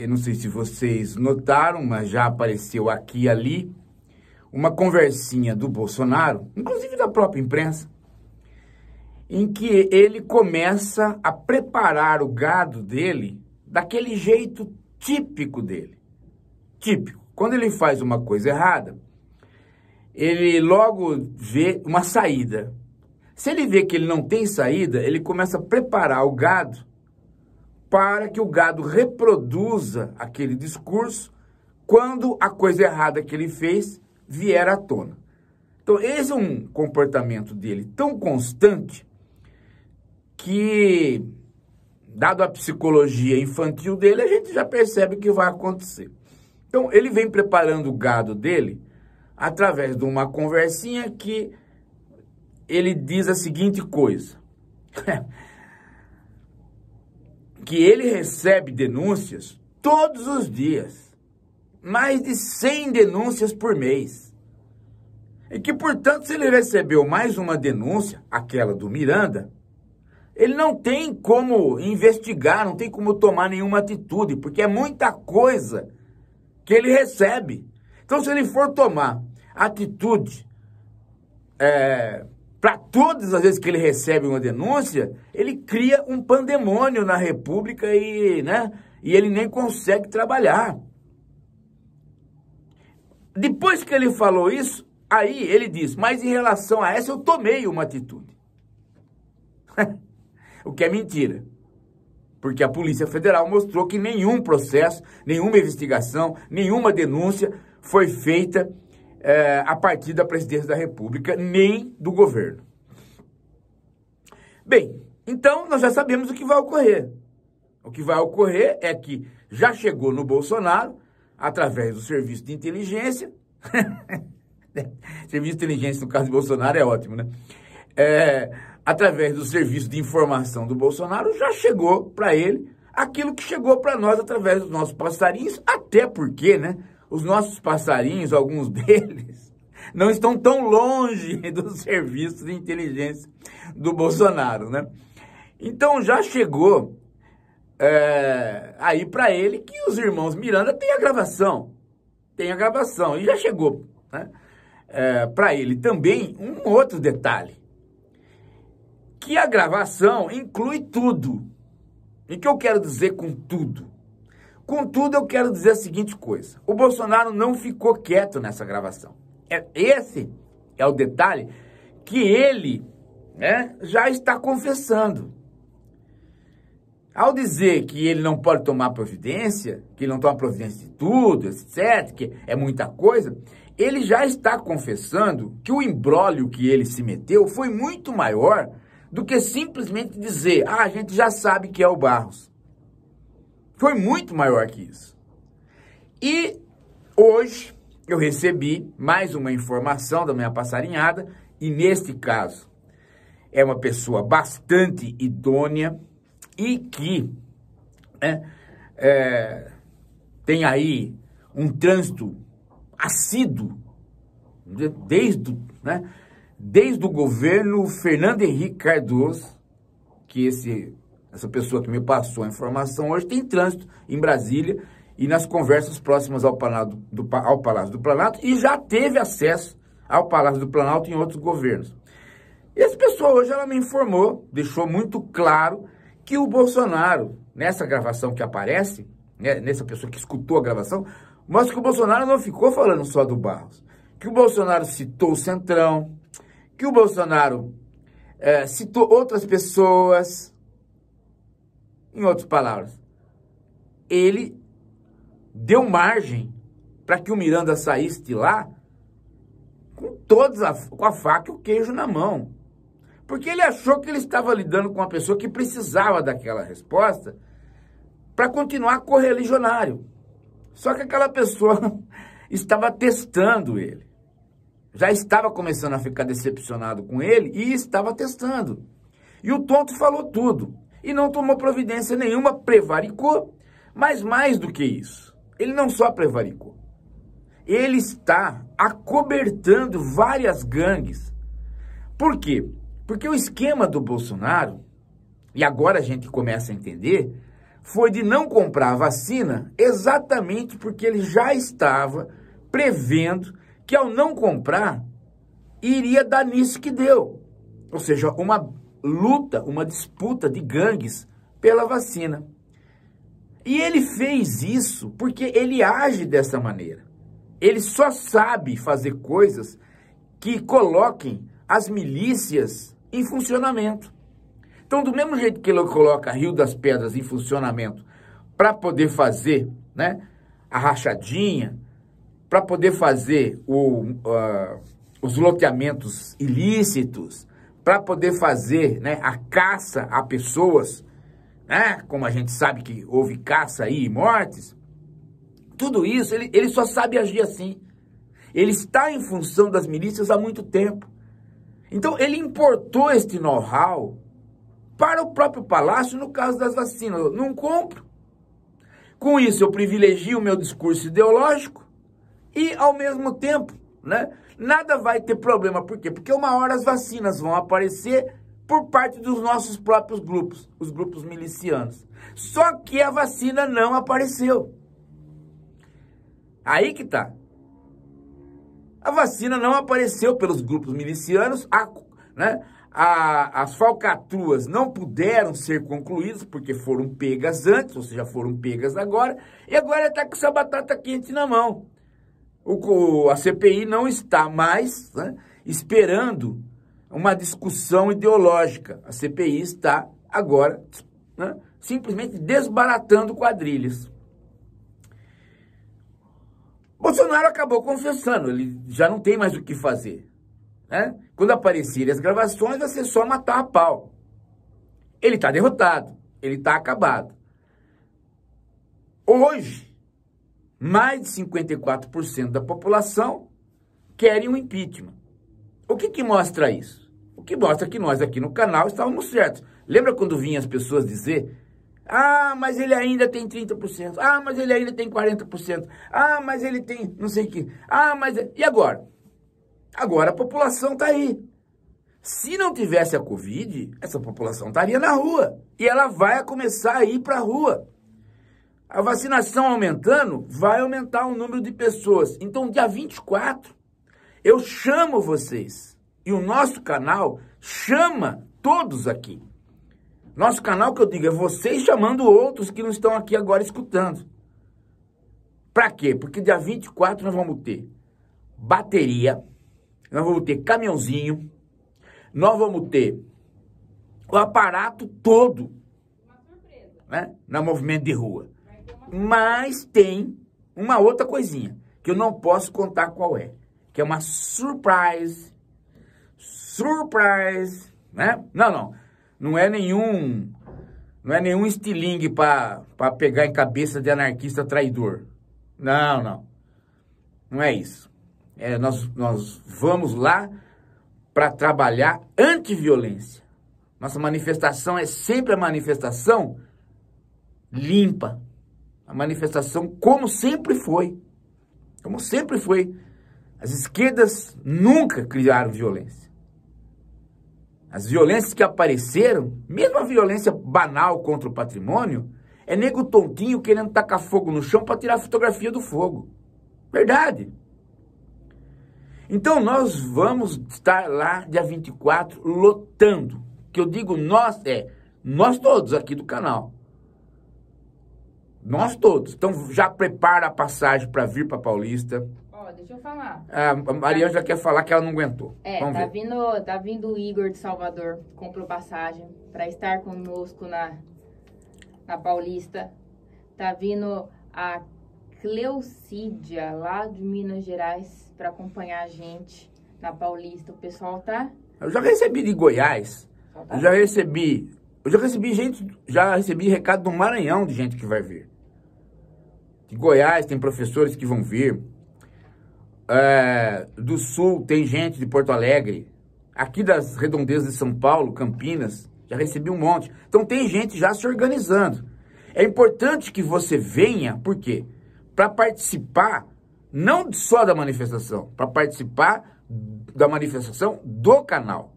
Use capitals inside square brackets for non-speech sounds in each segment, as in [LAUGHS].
eu não sei se vocês notaram, mas já apareceu aqui e ali, uma conversinha do Bolsonaro, inclusive da própria imprensa, em que ele começa a preparar o gado dele daquele jeito típico dele. Típico. Quando ele faz uma coisa errada, ele logo vê uma saída. Se ele vê que ele não tem saída, ele começa a preparar o gado para que o gado reproduza aquele discurso quando a coisa errada que ele fez vier à tona. Então, esse é um comportamento dele tão constante que, dado a psicologia infantil dele, a gente já percebe que vai acontecer. Então, ele vem preparando o gado dele através de uma conversinha que ele diz a seguinte coisa. [LAUGHS] que ele recebe denúncias todos os dias, mais de 100 denúncias por mês. E que, portanto, se ele recebeu mais uma denúncia, aquela do Miranda, ele não tem como investigar, não tem como tomar nenhuma atitude, porque é muita coisa que ele recebe. Então, se ele for tomar atitude é, para todas as vezes que ele recebe uma denúncia, ele cria um pandemônio na República e, né, e ele nem consegue trabalhar. Depois que ele falou isso, aí ele diz, mas em relação a essa eu tomei uma atitude. [LAUGHS] o que é mentira. Porque a Polícia Federal mostrou que nenhum processo, nenhuma investigação, nenhuma denúncia foi feita é, a partir da presidência da República, nem do governo. Bem, então nós já sabemos o que vai ocorrer. O que vai ocorrer é que já chegou no Bolsonaro, através do serviço de inteligência. [LAUGHS] serviço de inteligência, no caso de Bolsonaro, é ótimo, né? É, através do serviço de informação do Bolsonaro, já chegou para ele aquilo que chegou para nós através dos nossos passarinhos, até porque, né? os nossos passarinhos, alguns [LAUGHS] deles, não estão tão longe [LAUGHS] dos serviços de inteligência do Bolsonaro, né? Então já chegou é, aí para ele que os irmãos Miranda têm a gravação, tem a gravação e já chegou, né? É, para ele também um outro detalhe que a gravação inclui tudo. E o que eu quero dizer com tudo? Contudo, eu quero dizer a seguinte coisa: o Bolsonaro não ficou quieto nessa gravação. É, esse é o detalhe que ele né, já está confessando. Ao dizer que ele não pode tomar providência, que ele não toma providência de tudo, etc., que é muita coisa, ele já está confessando que o imbróglio que ele se meteu foi muito maior do que simplesmente dizer: ah, a gente já sabe que é o Barros. Foi muito maior que isso. E hoje eu recebi mais uma informação da minha passarinhada, e neste caso é uma pessoa bastante idônea e que né, é, tem aí um trânsito assíduo, desde, né, desde o governo Fernando Henrique Cardoso, que esse essa pessoa que me passou a informação hoje, tem trânsito em Brasília e nas conversas próximas ao Palácio do, ao Palácio do Planalto e já teve acesso ao Palácio do Planalto em outros governos. E essa pessoa hoje ela me informou, deixou muito claro que o Bolsonaro, nessa gravação que aparece, né, nessa pessoa que escutou a gravação, mostra que o Bolsonaro não ficou falando só do Barros, que o Bolsonaro citou o Centrão, que o Bolsonaro é, citou outras pessoas, em outras palavras, ele deu margem para que o Miranda saísse de lá com todas a, com a faca e o queijo na mão. Porque ele achou que ele estava lidando com uma pessoa que precisava daquela resposta para continuar correligionário. Só que aquela pessoa [LAUGHS] estava testando ele. Já estava começando a ficar decepcionado com ele e estava testando. E o tonto falou tudo e não tomou providência nenhuma, prevaricou. Mas mais do que isso, ele não só prevaricou, ele está acobertando várias gangues. Por quê? Porque o esquema do Bolsonaro, e agora a gente começa a entender, foi de não comprar vacina exatamente porque ele já estava prevendo que ao não comprar, iria dar nisso que deu. Ou seja, uma luta, uma disputa de gangues pela vacina. E ele fez isso porque ele age dessa maneira. Ele só sabe fazer coisas que coloquem as milícias em funcionamento. Então, do mesmo jeito que ele coloca Rio das Pedras em funcionamento para poder fazer né, a rachadinha, para poder fazer o, uh, os loteamentos ilícitos, para poder fazer né, a caça a pessoas, né, como a gente sabe que houve caça aí e mortes, tudo isso ele, ele só sabe agir assim. Ele está em função das milícias há muito tempo. Então ele importou este know-how para o próprio palácio no caso das vacinas. Eu não compro. Com isso eu privilegio o meu discurso ideológico e ao mesmo tempo, né, nada vai ter problema. Por quê? Porque uma hora as vacinas vão aparecer por parte dos nossos próprios grupos, os grupos milicianos. Só que a vacina não apareceu. Aí que tá. A vacina não apareceu pelos grupos milicianos, a, né? A, as falcatruas não puderam ser concluídas porque foram pegas antes, ou seja, foram pegas agora, e agora está com essa batata quente na mão. O, a CPI não está mais né, esperando uma discussão ideológica. A CPI está agora né, simplesmente desbaratando quadrilhas. Bolsonaro acabou confessando, ele já não tem mais o que fazer. Né? Quando aparecerem as gravações, vai ser só matar a pau. Ele está derrotado, ele está acabado. Hoje, mais de 54% da população querem um impeachment. O que, que mostra isso? O que mostra que nós aqui no canal estávamos certos. Lembra quando vinham as pessoas dizer ah, mas ele ainda tem 30%. Ah, mas ele ainda tem 40%. Ah, mas ele tem não sei o que. Ah, mas... É... E agora? Agora a população está aí. Se não tivesse a Covid, essa população estaria na rua. E ela vai começar a ir para a rua a vacinação aumentando, vai aumentar o número de pessoas. Então, dia 24, eu chamo vocês. E o nosso canal chama todos aqui. Nosso canal, que eu digo, é vocês chamando outros que não estão aqui agora escutando. Para quê? Porque dia 24 nós vamos ter bateria, nós vamos ter caminhãozinho, nós vamos ter o aparato todo. Uma surpresa. Né? na movimento de rua. Mas tem uma outra coisinha que eu não posso contar qual é, que é uma surprise. Surprise, né? Não, não. Não é nenhum não é nenhum estilingue para pegar em cabeça de anarquista traidor. Não, não. Não é isso. É, nós, nós vamos lá para trabalhar anti-violência. Nossa manifestação é sempre a manifestação limpa, a manifestação como sempre foi. Como sempre foi. As esquerdas nunca criaram violência. As violências que apareceram, mesmo a violência banal contra o patrimônio, é nego tontinho querendo tacar fogo no chão para tirar a fotografia do fogo. Verdade. Então nós vamos estar lá dia 24 lotando. Que eu digo nós é nós todos aqui do canal. Nós todos. Então já prepara a passagem para vir para Paulista. Ó, deixa eu falar. a Maria tá já quer falar que ela não aguentou. É, Vamos tá ver. vindo, tá vindo o Igor de Salvador, comprou passagem para estar conosco na na Paulista. Tá vindo a Cleucídia lá de Minas Gerais para acompanhar a gente na Paulista. O pessoal tá Eu já recebi de Goiás. Tá já recebi eu já recebi gente, já recebi recado do Maranhão de gente que vai vir de Goiás tem professores que vão vir, é, do Sul tem gente de Porto Alegre, aqui das redondezas de São Paulo, Campinas, já recebi um monte. Então tem gente já se organizando. É importante que você venha, por quê? Para participar não só da manifestação, para participar da manifestação do canal,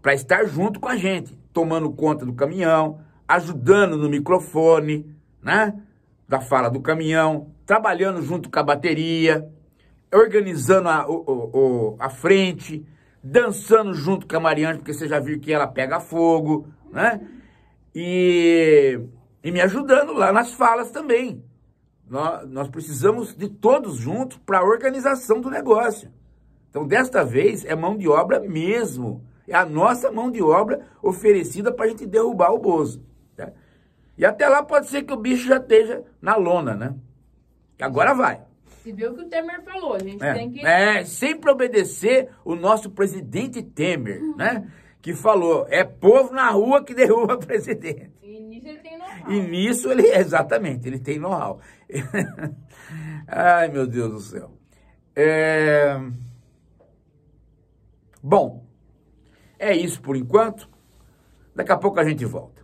para estar junto com a gente, tomando conta do caminhão, ajudando no microfone, né? da fala do caminhão, trabalhando junto com a bateria, organizando a, o, o, a frente, dançando junto com a mariana porque você já viu que ela pega fogo, né? E, e me ajudando lá nas falas também. Nós, nós precisamos de todos juntos para a organização do negócio. Então, desta vez, é mão de obra mesmo. É a nossa mão de obra oferecida para a gente derrubar o Bozo. E até lá pode ser que o bicho já esteja na lona, né? agora vai. Se viu o que o Temer falou, a gente é, tem que... É, sempre obedecer o nosso presidente Temer, uhum. né? Que falou, é povo na rua que derruba [LAUGHS] presidente. E nisso ele tem know-how. E nisso ele, [LAUGHS] exatamente, ele tem know-how. [LAUGHS] Ai, meu Deus do céu. É... Bom, é isso por enquanto. Daqui a pouco a gente volta.